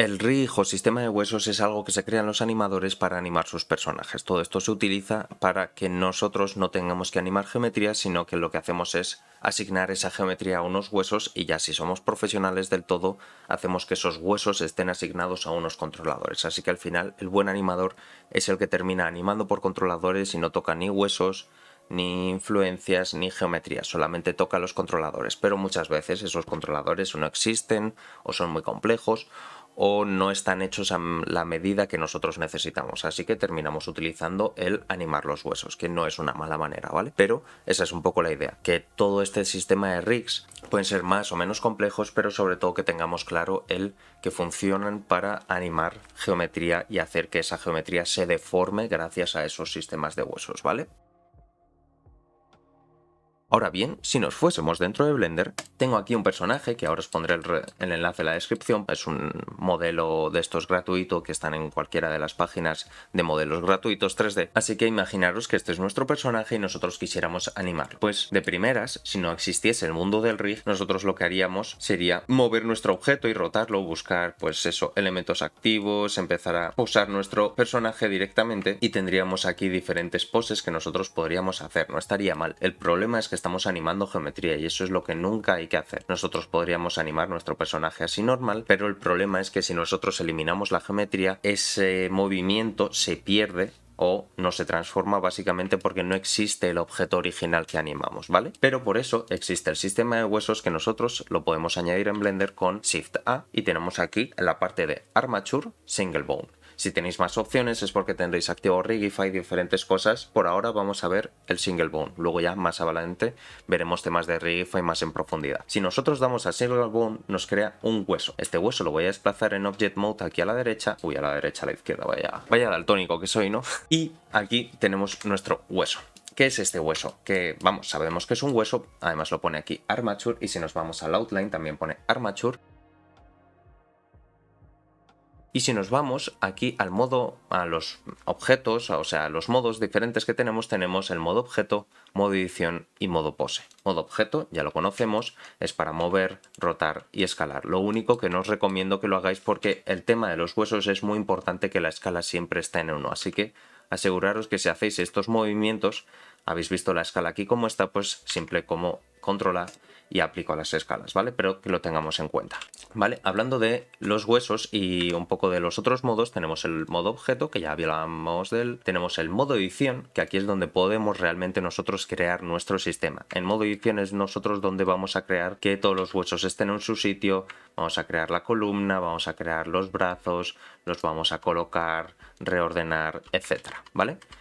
El rig o sistema de huesos es algo que se crean los animadores para animar sus personajes. Todo esto se utiliza para que nosotros no tengamos que animar geometría, sino que lo que hacemos es asignar esa geometría a unos huesos y ya si somos profesionales del todo, hacemos que esos huesos estén asignados a unos controladores. Así que al final el buen animador es el que termina animando por controladores y no toca ni huesos, ni influencias ni geometría, solamente toca los controladores, pero muchas veces esos controladores no existen o son muy complejos o no están hechos a la medida que nosotros necesitamos. Así que terminamos utilizando el animar los huesos, que no es una mala manera, ¿vale? Pero esa es un poco la idea, que todo este sistema de rigs pueden ser más o menos complejos, pero sobre todo que tengamos claro el que funcionan para animar geometría y hacer que esa geometría se deforme gracias a esos sistemas de huesos, ¿vale? Ahora bien, si nos fuésemos dentro de Blender, tengo aquí un personaje que ahora os pondré el, enlace en la descripción, es un modelo de estos gratuito que están en cualquiera de las páginas de modelos gratuitos 3D, así que imaginaros que este es nuestro personaje y nosotros quisiéramos animarlo. Pues de primeras, si no existiese el mundo del rig, nosotros lo que haríamos sería mover nuestro objeto y rotarlo, buscar pues eso, elementos activos, empezar a posar nuestro personaje directamente y tendríamos aquí diferentes poses que nosotros podríamos hacer, no estaría mal. El problema es que estamos animando geometría y eso es lo que nunca hay que hacer. Nosotros podríamos animar nuestro personaje así normal, pero el problema es que si nosotros eliminamos la geometría, ese movimiento se pierde o no se transforma básicamente porque no existe el objeto original que animamos, ¿vale? Pero por eso existe el sistema de huesos que nosotros lo podemos añadir en Blender con Shift A y tenemos aquí la parte de Armature Single Bone. Si tenéis más opciones es porque tendréis activo Rigify y diferentes cosas. Por ahora vamos a ver el Single Bone. luego ya más adelante veremos temas de Rigify más en profundidad. Si nosotros damos a Bone nos crea un hueso. Este hueso lo voy a desplazar en Object Mode aquí a la derecha, uy a la derecha, a la izquierda, vaya, vaya tónico que soy, ¿no? Y aquí tenemos nuestro hueso. ¿Qué es este hueso? Que vamos, sabemos que es un hueso, además lo pone aquí Armature y si nos vamos al outline también pone Armature y si nos vamos aquí al modo, a los objetos, o sea, a los modos diferentes que tenemos, tenemos el modo objeto, modo edición y modo pose. Modo objeto, ya lo conocemos, es para mover, rotar y escalar. Lo único que no os recomiendo que lo hagáis porque el tema de los huesos es muy importante que la escala siempre esté en uno Así que aseguraros que si hacéis estos movimientos, habéis visto la escala aquí como está, pues simple como Controla y aplico a las escalas, ¿vale? Pero que lo tengamos en cuenta, ¿vale? Hablando de los huesos y un poco de los otros modos, tenemos el modo objeto, que ya hablamos del... tenemos el modo edición, que aquí es donde podemos realmente nosotros crear nuestro sistema. En modo edición es nosotros donde vamos a crear que todos los huesos estén en su sitio, vamos a crear la columna, vamos a crear los brazos, los vamos a colocar, reordenar, etcétera, ¿vale? vale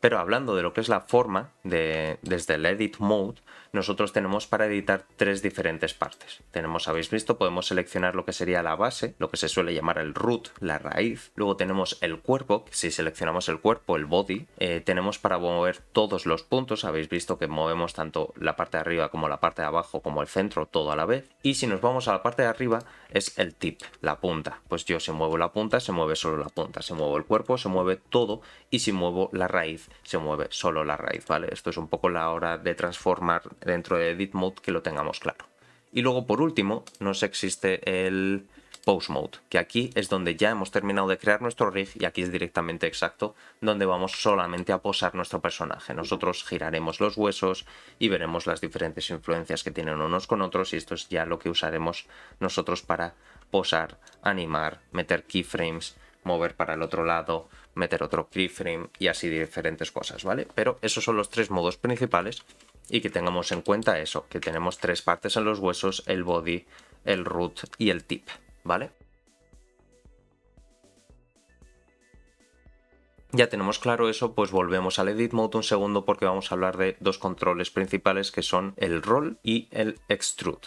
pero hablando de lo que es la forma, desde el Edit Mode, nosotros tenemos para editar tres diferentes partes. Tenemos, habéis visto, podemos seleccionar lo que sería la base, lo que se suele llamar el root, la raíz. Luego tenemos el cuerpo, si seleccionamos el cuerpo, el body, eh, tenemos para mover todos los puntos, habéis visto que movemos tanto la parte de arriba como la parte de abajo como el centro todo a la vez. Y si nos vamos a la parte de arriba es el tip, la punta. Pues yo si muevo la punta se mueve solo la punta, si muevo el cuerpo se mueve todo y si muevo la raíz se mueve solo la raíz, ¿vale? Esto es un poco la hora de transformar dentro de edit mode que lo tengamos claro. Y luego por último nos existe el Pose mode, que aquí es donde ya hemos terminado de crear nuestro rig y aquí es directamente exacto donde vamos solamente a posar nuestro personaje. Nosotros giraremos los huesos y veremos las diferentes influencias que tienen unos con otros y esto es ya lo que usaremos nosotros para posar, animar, meter keyframes, mover para el otro lado, meter otro keyframe y así diferentes cosas, ¿vale? Pero esos son los tres modos principales y que tengamos en cuenta eso, que tenemos tres partes en los huesos, el body, el root y el tip, ¿vale? Ya tenemos claro eso, pues volvemos al Edit Mode un segundo porque vamos a hablar de dos controles principales que son el Roll y el Extrude.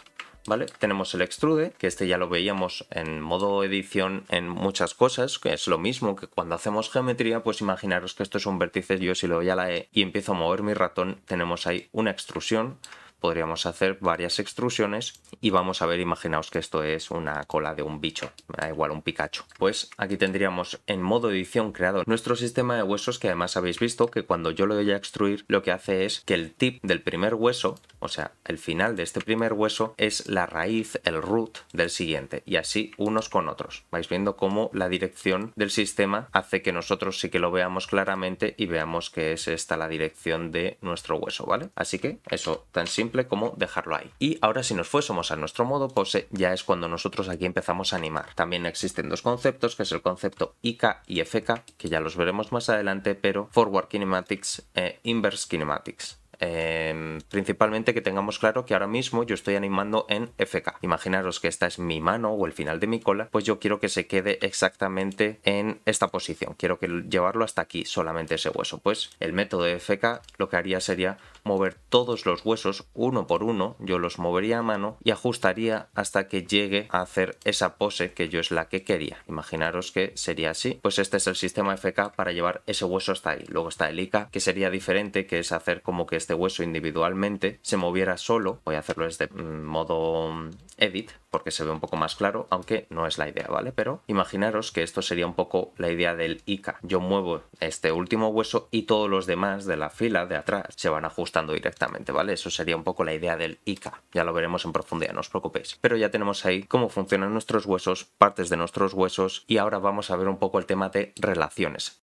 ¿vale? Tenemos el extrude, que este ya lo veíamos en modo edición en muchas cosas, que es lo mismo que cuando hacemos geometría, pues imaginaros que esto es un vértice, yo si lo doy a la E y empiezo a mover mi ratón, tenemos ahí una extrusión podríamos hacer varias extrusiones y vamos a ver, imaginaos que esto es una cola de un bicho, da igual un picacho. Pues aquí tendríamos en modo edición creado nuestro sistema de huesos que además habéis visto que cuando yo lo doy a extruir lo que hace es que el tip del primer hueso, o sea, el final de este primer hueso es la raíz, el root del siguiente y así unos con otros. Vais viendo cómo la dirección del sistema hace que nosotros sí que lo veamos claramente y veamos que es esta la dirección de nuestro hueso, ¿vale? Así que eso tan simple como dejarlo ahí. Y ahora si nos fuésemos a nuestro modo pose, ya es cuando nosotros aquí empezamos a animar. También existen dos conceptos, que es el concepto IK y FK, que ya los veremos más adelante, pero Forward Kinematics e Inverse Kinematics. Em, principalmente que tengamos claro que ahora mismo yo estoy animando en FK. Imaginaros que esta es mi mano o el final de mi cola, pues yo quiero que se quede exactamente en esta posición. Quiero que llevarlo hasta aquí, solamente ese hueso. Pues el método de FK lo que haría sería mover todos los huesos uno por uno, yo los movería a mano y ajustaría hasta que llegue a hacer esa pose que yo es la que quería. Imaginaros que sería así. Pues este es el sistema FK para llevar ese hueso hasta ahí. Luego está el IK, que sería diferente, que es hacer como que este hueso individualmente se moviera solo. Voy a hacerlo desde mm, modo mm, edit porque se ve un poco más claro, aunque no es la idea, ¿vale? Pero imaginaros que esto sería un poco la idea del Ica. Yo muevo este último hueso y todos los demás de la fila de atrás se van ajustando directamente, ¿vale? Eso sería un poco la idea del Ica. Ya lo veremos en profundidad, no os preocupéis. Pero ya tenemos ahí cómo funcionan nuestros huesos, partes de nuestros huesos y ahora vamos a ver un poco el tema de relaciones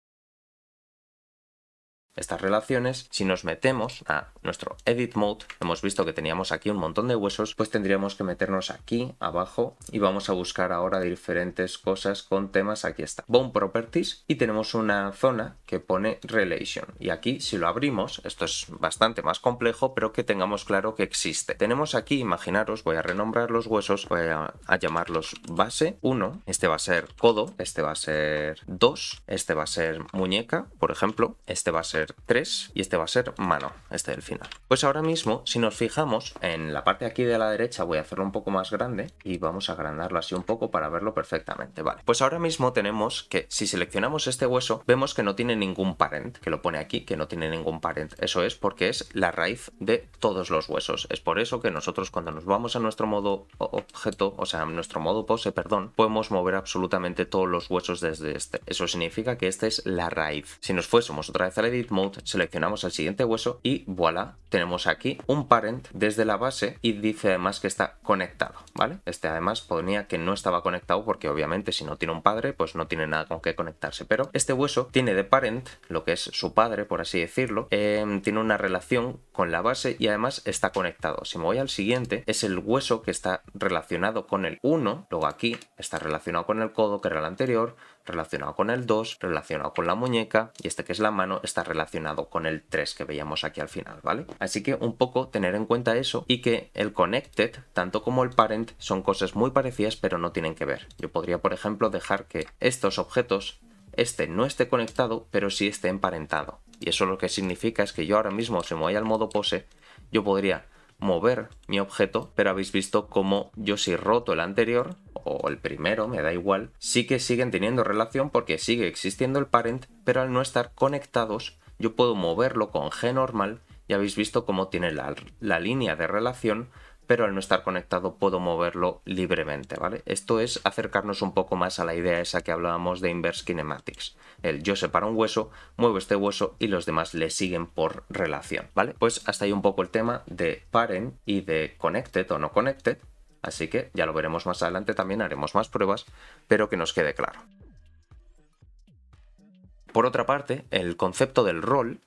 estas relaciones, si nos metemos a nuestro edit mode, hemos visto que teníamos aquí un montón de huesos, pues tendríamos que meternos aquí abajo y vamos a buscar ahora diferentes cosas con temas, aquí está, bone properties y tenemos una zona que pone relation y aquí si lo abrimos, esto es bastante más complejo, pero que tengamos claro que existe. Tenemos aquí, imaginaros, voy a renombrar los huesos, voy a, llamarlos base 1, este va a ser codo, este va a ser 2, este va a ser muñeca, por ejemplo, este va a ser 3 y este va a ser mano, este del final. Pues ahora mismo, si nos fijamos en la parte aquí de la derecha, voy a hacerlo un poco más grande y vamos a agrandarlo así un poco para verlo perfectamente. Vale, pues ahora mismo tenemos que si seleccionamos este hueso, vemos que no tiene ningún parent, que lo pone aquí, que no tiene ningún parent. Eso es porque es la raíz de todos los huesos. Es por eso que nosotros cuando nos vamos a nuestro modo objeto, o sea, nuestro modo pose, perdón, podemos mover absolutamente todos los huesos desde este. Eso significa que esta es la raíz. Si nos fuésemos otra vez al editor Mode seleccionamos el siguiente hueso y voilà, tenemos aquí un parent desde la base y dice además que está conectado, ¿vale? Este además ponía que no estaba conectado porque obviamente si no tiene un padre pues no tiene nada con qué conectarse, pero este hueso tiene de parent, lo que es su padre por así decirlo, em, tiene una relación con la base y además está conectado. Si me voy al siguiente es el hueso que está relacionado con el 1, luego aquí está relacionado con el codo que era el anterior, relacionado con el 2, relacionado con la muñeca y este que es la mano está relacionado relacionado con el 3 que veíamos aquí al final, ¿vale? Así que un poco tener en cuenta eso y que el connected, tanto como el parent, son cosas muy parecidas pero no tienen que ver. Yo podría, por ejemplo, dejar que estos objetos, este no esté conectado, pero sí esté emparentado. Y eso lo que significa es que yo ahora mismo, si me al modo pose, yo podría mover mi objeto, pero habéis visto cómo yo si roto el anterior o el primero, me da igual, sí que siguen teniendo relación porque sigue existiendo el parent, pero al no estar conectados yo puedo moverlo con G normal ya habéis visto cómo tiene la, línea de relación pero al no estar conectado puedo moverlo libremente, ¿vale? Esto es acercarnos un poco más a la idea esa que hablábamos de Inverse Kinematics. El yo separo un hueso, muevo este hueso y los demás le siguen por relación, ¿vale? Pues hasta ahí un poco el tema de paren y de connected o no connected, así que ya lo veremos más adelante, también haremos más pruebas, pero que nos quede claro. Por otra parte, el concepto del rol.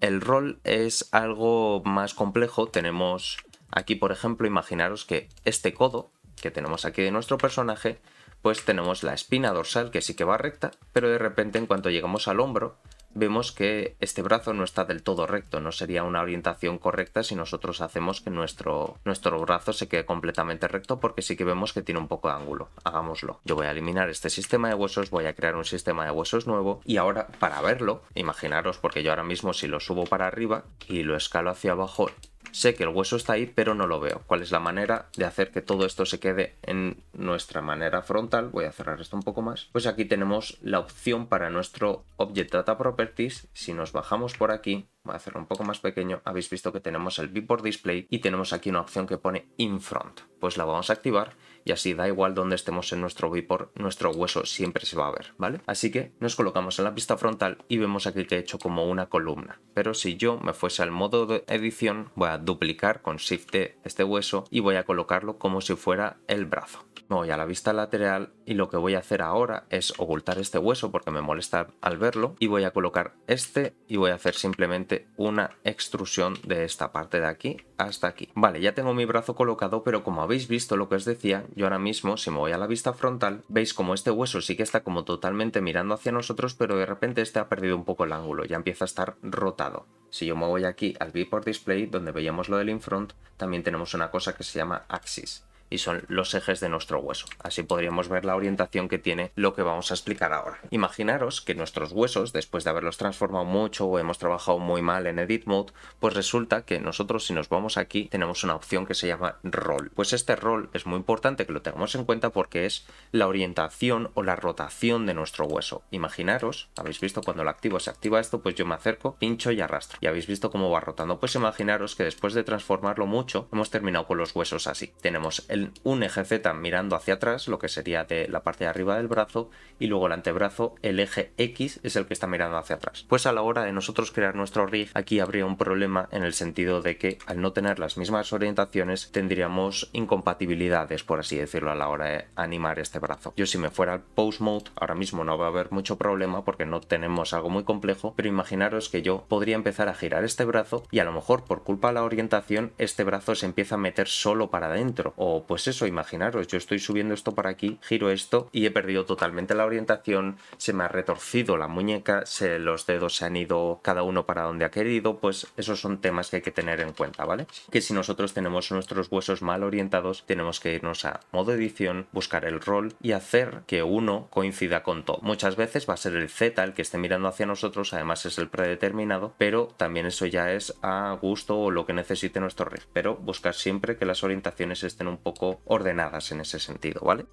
El rol es algo más complejo. Tenemos aquí, por ejemplo, imaginaros que este codo que tenemos aquí de nuestro personaje, pues tenemos la espina dorsal que sí que va recta, pero de repente en cuanto llegamos al hombro, vemos que este brazo no está del todo recto, no sería una orientación correcta si nosotros hacemos que nuestro, nuestro brazo se quede completamente recto porque sí que vemos que tiene un poco de ángulo, hagámoslo. Yo voy a eliminar este sistema de huesos, voy a crear un sistema de huesos nuevo y ahora para verlo, imaginaros porque yo ahora mismo si lo subo para arriba y lo escalo hacia abajo Sé que el hueso está ahí, pero no lo veo. ¿Cuál es la manera de hacer que todo esto se quede en nuestra manera frontal? Voy a cerrar esto un poco más. Pues aquí tenemos la opción para nuestro Object Data Properties. Si nos bajamos por aquí, voy a hacerlo un poco más pequeño, habéis visto que tenemos el Viewport Display y tenemos aquí una opción que pone In Front. Pues la vamos a activar y así da igual donde estemos en nuestro Viewport, nuestro hueso siempre se va a ver, ¿vale? Así que nos colocamos en la vista frontal y vemos aquí que he hecho como una columna. Pero si yo me fuese al modo de edición, voy a duplicar con Shift e este hueso y voy a colocarlo como si fuera el brazo. Me voy a la vista lateral y lo que voy a hacer ahora es ocultar este hueso porque me molesta al verlo y voy a colocar este y voy a hacer simplemente una extrusión de esta parte de aquí hasta aquí. Vale, ya tengo mi brazo colocado, pero como habéis visto lo que os decía, yo ahora mismo si me voy a la vista frontal, veis como este hueso sí que está como totalmente mirando hacia nosotros, pero de repente este ha perdido un poco el ángulo, ya empieza a estar rotado. Si yo me voy aquí al Viewport Display, donde veíamos lo del in front también tenemos una cosa que se llama axis y son los ejes de nuestro hueso. Así podríamos ver la orientación que tiene lo que vamos a explicar ahora. Imaginaros que nuestros huesos, después de haberlos transformado mucho o hemos trabajado muy mal en Edit Mode, pues resulta que nosotros si nos vamos aquí tenemos una opción que se llama Roll. Pues este Roll es muy importante que lo tengamos en cuenta porque es la orientación o la rotación de nuestro hueso. Imaginaros, habéis visto cuando lo activo se activa esto, pues yo me acerco, pincho y arrastro. Y habéis visto cómo va rotando. Pues imaginaros que después de transformarlo mucho, hemos terminado con los huesos así. Tenemos el un eje Z mirando hacia atrás, lo que sería de la parte de arriba del brazo, y luego el antebrazo, el eje X es el que está mirando hacia atrás. Pues a la hora de nosotros crear nuestro rig, aquí habría un problema en el sentido de que al no tener las mismas orientaciones tendríamos incompatibilidades, por así decirlo, a la hora de animar este brazo. Yo si me fuera al pose mode, ahora mismo no va a haber mucho problema porque no tenemos algo muy complejo, pero imaginaros que yo podría empezar a girar este brazo y a lo mejor por culpa de la orientación este brazo se empieza a meter solo para adentro o pues eso, imaginaros, yo estoy subiendo esto por aquí, giro esto y he perdido totalmente la orientación, se me ha retorcido la muñeca, se, los dedos se han ido cada uno para donde ha querido, pues esos son temas que hay que tener en cuenta, ¿vale? Que si nosotros tenemos nuestros huesos mal orientados, tenemos que irnos a modo edición, buscar el rol y hacer que uno coincida con todo. Muchas veces va a ser el Z el que esté mirando hacia nosotros, además es el predeterminado, pero también eso ya es a gusto o lo que necesite nuestro red, pero buscar siempre que las orientaciones estén un poco ordenadas en ese sentido, ¿vale?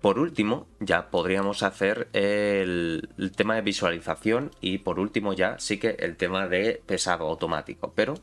Por último, ya podríamos hacer el, tema de visualización y por último ya sí que el tema de pesado automático. Pero,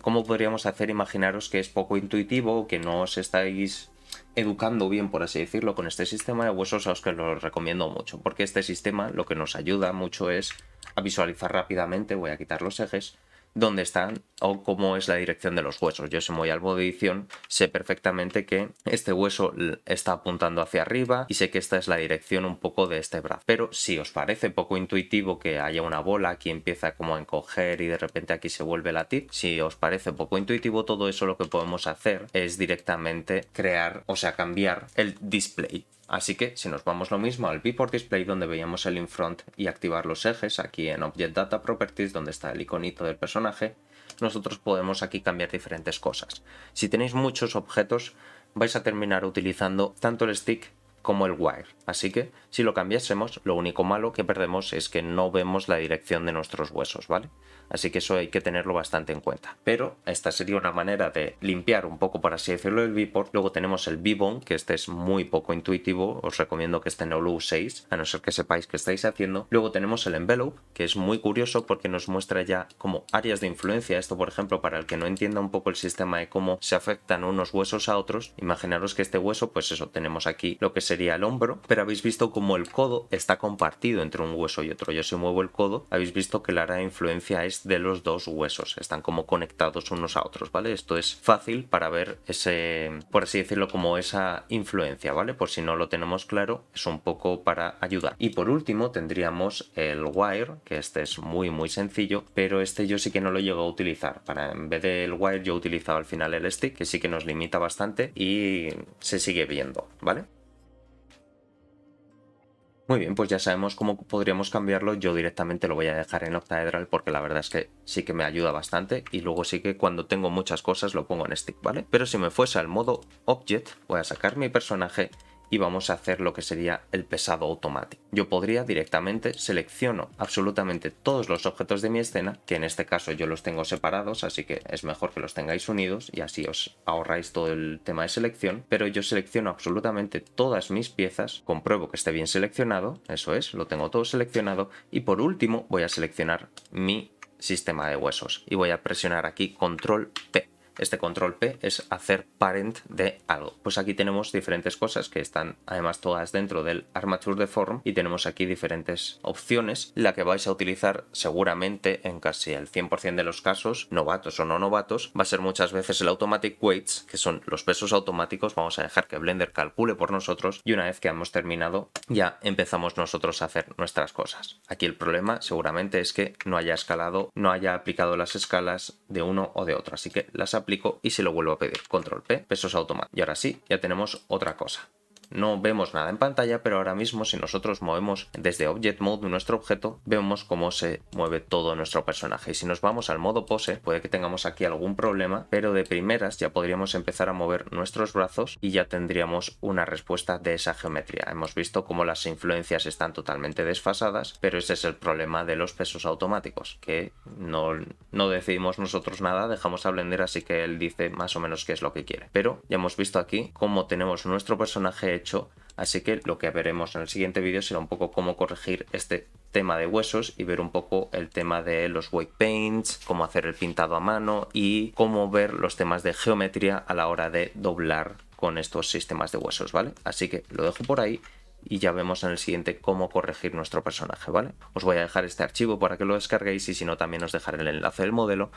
¿cómo podríamos hacer? Imaginaros que es poco intuitivo, que no os estáis educando bien, por así decirlo, con este sistema de huesos, a los que lo recomiendo mucho, porque este sistema lo que nos ayuda mucho es a visualizar rápidamente, voy a quitar los ejes, dónde están o cómo es la dirección de los huesos. Yo si me voy al modo edición sé perfectamente que este hueso está apuntando hacia arriba y sé que esta es la dirección un poco de este brazo. Pero si os parece poco intuitivo que haya una bola, aquí empieza como a encoger y de repente aquí se vuelve latir, si os parece poco intuitivo todo eso lo que podemos hacer es directamente crear, o sea cambiar el display Así que si nos vamos lo mismo al Viewport Display donde veíamos el infront y activar los ejes, aquí en Object Data Properties donde está el iconito del personaje, nosotros podemos aquí cambiar diferentes cosas. Si tenéis muchos objetos vais a terminar utilizando tanto el stick como el Wire. Así que si lo cambiásemos, lo único malo que perdemos es que no vemos la dirección de nuestros huesos, ¿vale? Así que eso hay que tenerlo bastante en cuenta. Pero esta sería una manera de limpiar un poco, por así decirlo, el Viport. Luego tenemos el v-bone, que este es muy poco intuitivo. Os recomiendo que este no lo uséis, a no ser que sepáis que estáis haciendo. Luego tenemos el Envelope, que es muy curioso porque nos muestra ya como áreas de influencia. Esto, por ejemplo, para el que no entienda un poco el sistema de cómo se afectan unos huesos a otros, imaginaros que este hueso, pues eso, tenemos aquí lo que sería sería el hombro, pero habéis visto como el codo está compartido entre un hueso y otro. Yo si muevo el codo, habéis visto que la área influencia es de los dos huesos, están como conectados unos a otros, ¿vale? Esto es fácil para ver ese, por así decirlo, como esa influencia, ¿vale? Por si no lo tenemos claro, es un poco para ayudar. Y por último tendríamos el wire, que este es muy muy sencillo, pero este yo sí que no lo llego a utilizar. Para, en vez del wire yo he utilizado al final el stick, que sí que nos limita bastante y se sigue viendo, ¿vale? Muy bien, pues ya sabemos cómo podríamos cambiarlo. Yo directamente lo voy a dejar en Octaedral porque la verdad es que sí que me ayuda bastante y luego sí que cuando tengo muchas cosas lo pongo en stick, ¿vale? Pero si me fuese al modo Object, voy a sacar mi personaje y vamos a hacer lo que sería el pesado automático. Yo podría directamente selecciono absolutamente todos los objetos de mi escena, que en este caso yo los tengo separados, así que es mejor que los tengáis unidos y así os ahorráis todo el tema de selección, pero yo selecciono absolutamente todas mis piezas, compruebo que esté bien seleccionado, eso es, lo tengo todo seleccionado y por último voy a seleccionar mi sistema de huesos y voy a presionar aquí control P este control P es hacer parent de algo. Pues aquí tenemos diferentes cosas que están además todas dentro del armature de form y tenemos aquí diferentes opciones, la que vais a utilizar seguramente en casi el 100% de los casos, novatos o no novatos, va a ser muchas veces el automatic weights, que son los pesos automáticos, vamos a dejar que Blender calcule por nosotros y una vez que hemos terminado ya empezamos nosotros a hacer nuestras cosas. Aquí el problema seguramente es que no haya escalado, no haya aplicado las escalas de uno o de otro, así que las aplico y se lo vuelvo a pedir. Control P, pesos automáticos. Y ahora sí, ya tenemos otra cosa no vemos nada en pantalla, pero ahora mismo si nosotros movemos desde Object Mode nuestro objeto, vemos cómo se mueve todo nuestro personaje. Y si nos vamos al modo pose, puede que tengamos aquí algún problema, pero de primeras ya podríamos empezar a mover nuestros brazos y ya tendríamos una respuesta de esa geometría. Hemos visto cómo las influencias están totalmente desfasadas, pero ese es el problema de los pesos automáticos, que no, no decidimos nosotros nada, dejamos a Blender, así que él dice más o menos qué es lo que quiere. Pero ya hemos visto aquí cómo tenemos nuestro personaje hecho. Así que lo que veremos en el siguiente vídeo será un poco cómo corregir este tema de huesos y ver un poco el tema de los white paints, cómo hacer el pintado a mano y cómo ver los temas de geometría a la hora de doblar con estos sistemas de huesos, ¿vale? Así que lo dejo por ahí y ya vemos en el siguiente cómo corregir nuestro personaje, ¿vale? Os voy a dejar este archivo para que lo descarguéis y si no también os dejaré el enlace del modelo,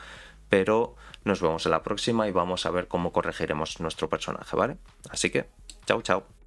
pero nos vemos en la próxima y vamos a ver cómo corregiremos nuestro personaje, ¿vale? Así que, chao, chao.